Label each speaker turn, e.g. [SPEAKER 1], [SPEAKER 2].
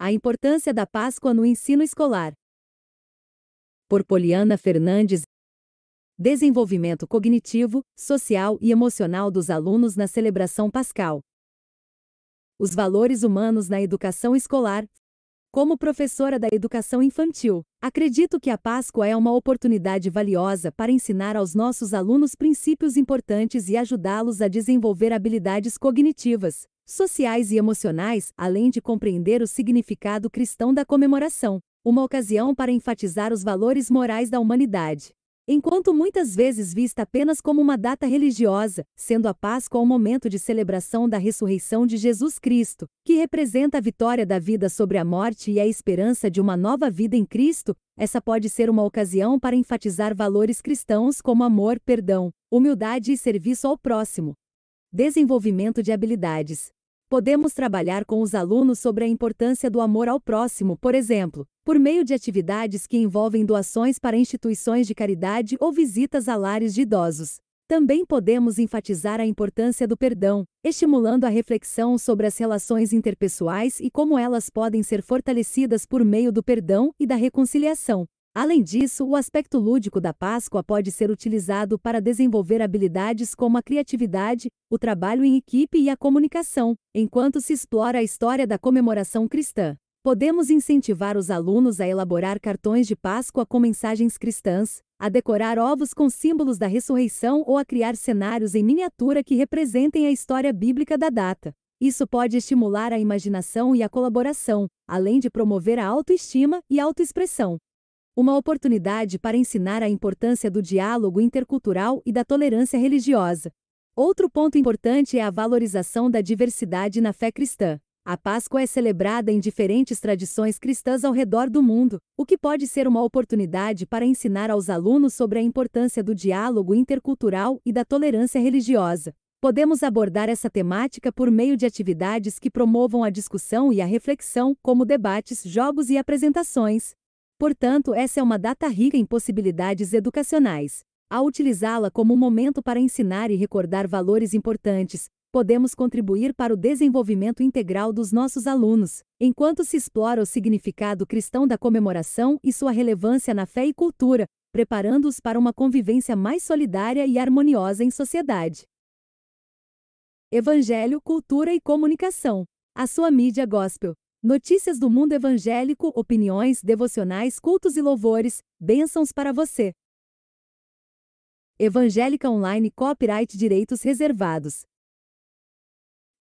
[SPEAKER 1] A importância da Páscoa no ensino escolar. Por Poliana Fernandes. Desenvolvimento cognitivo, social e emocional dos alunos na celebração pascal. Os valores humanos na educação escolar. Como professora da educação infantil, acredito que a Páscoa é uma oportunidade valiosa para ensinar aos nossos alunos princípios importantes e ajudá-los a desenvolver habilidades cognitivas, sociais e emocionais, além de compreender o significado cristão da comemoração, uma ocasião para enfatizar os valores morais da humanidade. Enquanto muitas vezes vista apenas como uma data religiosa, sendo a Páscoa o um momento de celebração da ressurreição de Jesus Cristo, que representa a vitória da vida sobre a morte e a esperança de uma nova vida em Cristo, essa pode ser uma ocasião para enfatizar valores cristãos como amor, perdão, humildade e serviço ao próximo. Desenvolvimento de habilidades. Podemos trabalhar com os alunos sobre a importância do amor ao próximo, por exemplo, por meio de atividades que envolvem doações para instituições de caridade ou visitas a lares de idosos. Também podemos enfatizar a importância do perdão, estimulando a reflexão sobre as relações interpessoais e como elas podem ser fortalecidas por meio do perdão e da reconciliação. Além disso, o aspecto lúdico da Páscoa pode ser utilizado para desenvolver habilidades como a criatividade, o trabalho em equipe e a comunicação, enquanto se explora a história da comemoração cristã. Podemos incentivar os alunos a elaborar cartões de Páscoa com mensagens cristãs, a decorar ovos com símbolos da ressurreição ou a criar cenários em miniatura que representem a história bíblica da data. Isso pode estimular a imaginação e a colaboração, além de promover a autoestima e autoexpressão uma oportunidade para ensinar a importância do diálogo intercultural e da tolerância religiosa. Outro ponto importante é a valorização da diversidade na fé cristã. A Páscoa é celebrada em diferentes tradições cristãs ao redor do mundo, o que pode ser uma oportunidade para ensinar aos alunos sobre a importância do diálogo intercultural e da tolerância religiosa. Podemos abordar essa temática por meio de atividades que promovam a discussão e a reflexão, como debates, jogos e apresentações. Portanto, essa é uma data rica em possibilidades educacionais. Ao utilizá-la como um momento para ensinar e recordar valores importantes, podemos contribuir para o desenvolvimento integral dos nossos alunos, enquanto se explora o significado cristão da comemoração e sua relevância na fé e cultura, preparando-os para uma convivência mais solidária e harmoniosa em sociedade. Evangelho, Cultura e Comunicação. A sua mídia gospel. Notícias do mundo evangélico, opiniões, devocionais, cultos e louvores, bênçãos para você. Evangélica Online Copyright Direitos Reservados.